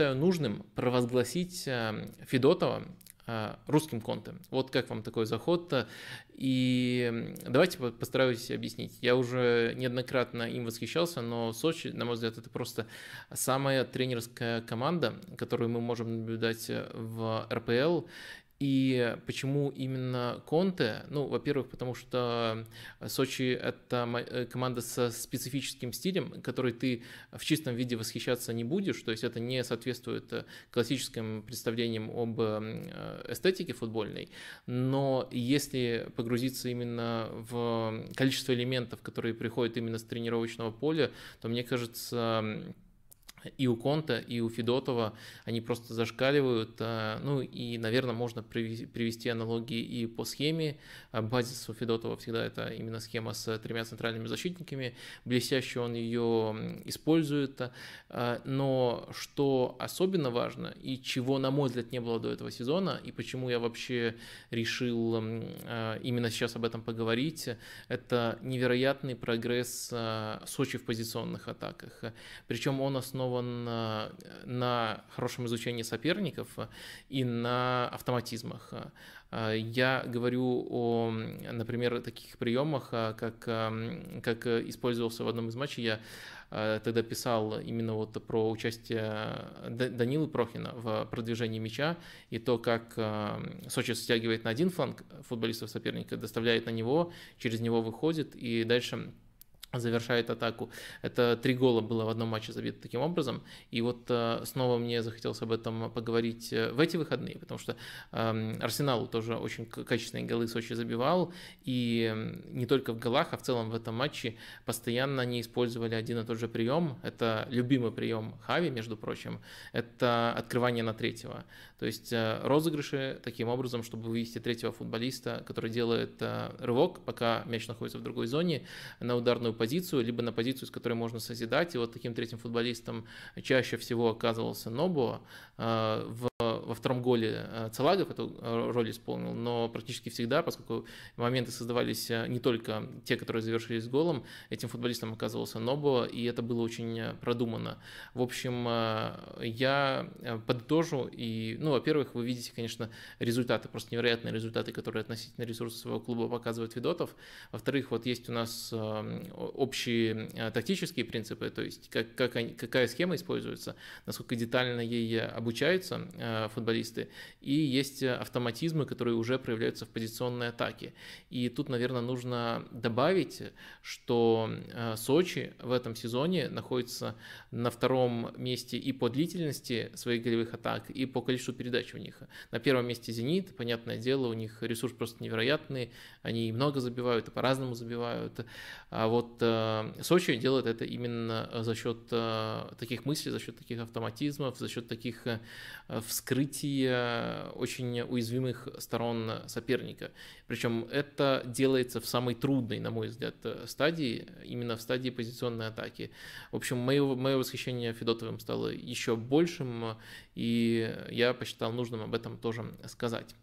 считаю нужным провозгласить эм, Федотова э, русским контом. Вот как вам такой заход? И эм, давайте постараюсь объяснить. Я уже неоднократно им восхищался, но Сочи, на мой взгляд, это просто самая тренерская команда, которую мы можем наблюдать э, в РПЛ. И почему именно Конте? Ну, во-первых, потому что э, Сочи — это э, команда со специфическим стилем, который ты в чистом виде восхищаться не будешь, то есть это не соответствует э, классическим представлениям об эстетике футбольной, но если погрузиться именно в количество элементов, которые приходят именно с тренировочного поля, то мне кажется, и у Конта, и у Федотова, они просто зашкаливают. А, ну и, наверное, можно привести аналогии и по схеме. А, базис у Федотова всегда это именно схема с тремя центральными защитниками. Блестяще он ее использует. А, но что особенно важно, и чего, на мой взгляд, не было до этого сезона, и почему я вообще решил именно сейчас об этом поговорить, это невероятный прогресс Сочи в позиционных атаках. Причем он основан основан э, на хорошем изучении соперников и на автоматизмах. Э, я говорю о, например, таких приемах, э, как, как использовался в одном из матчей. Я тогда писал именно вот про участие Данилы Прохина в продвижении мяча и то, как Сочи стягивает на один фланг футболистов соперника, доставляет на него, через него выходит и дальше завершает атаку. Это три гола было в одном матче забито таким образом. И вот э, снова мне захотелось об этом поговорить э, в эти выходные, потому что эм, Арсеналу тоже очень качественные голы Сочи забивал. И эм, не только в голах, а в целом в этом матче постоянно они использовали один и тот же прием. Это любимый прием Хави, между прочим. Это открывание на третьего. То есть э, розыгрыши таким образом, чтобы вывести третьего футболиста, который делает э, рывок, пока мяч находится в другой зоне, на ударную позицию, либо на позицию, с которой можно созидать. И вот таким третьим футболистом чаще всего оказывался Нобо. Э, в, во втором голе э, Целагов эту э, роль исполнил, но практически всегда, поскольку моменты создавались не только те, которые завершились голом, этим футболистом оказывался Нобо, и это было очень продумано. В общем, я подытожу, и, ну, во-первых, вы видите, конечно, результаты, просто невероятные результаты, которые относительно ресурсов своего клуба показывают Федотов. Во-вторых, вот есть у нас общие а, тактические принципы, то есть как, как они, какая схема используется, насколько детально ей э, обучаются э, футболисты, и есть автоматизмы, которые уже проявляются в позиционной атаке. И тут, наверное, нужно добавить, что э, Сочи в этом сезоне находится на втором месте и по длительности своих голевых атак, и по количеству передач у них. На первом месте «Зенит», понятное дело, у них ресурс просто невероятный, они много забивают и по-разному забивают. А вот Сочи делает это именно э, за счет э, таких мыслей, за счет таких автоматизмов, за счет таких э, вскрытия очень уязвимых сторон соперника. Причем это делается в самой трудной, на мой взгляд, стадии, именно в стадии позиционной атаки. В общем, мое, мое восхищение Федотовым стало еще большим, и я посчитал нужным об этом тоже сказать.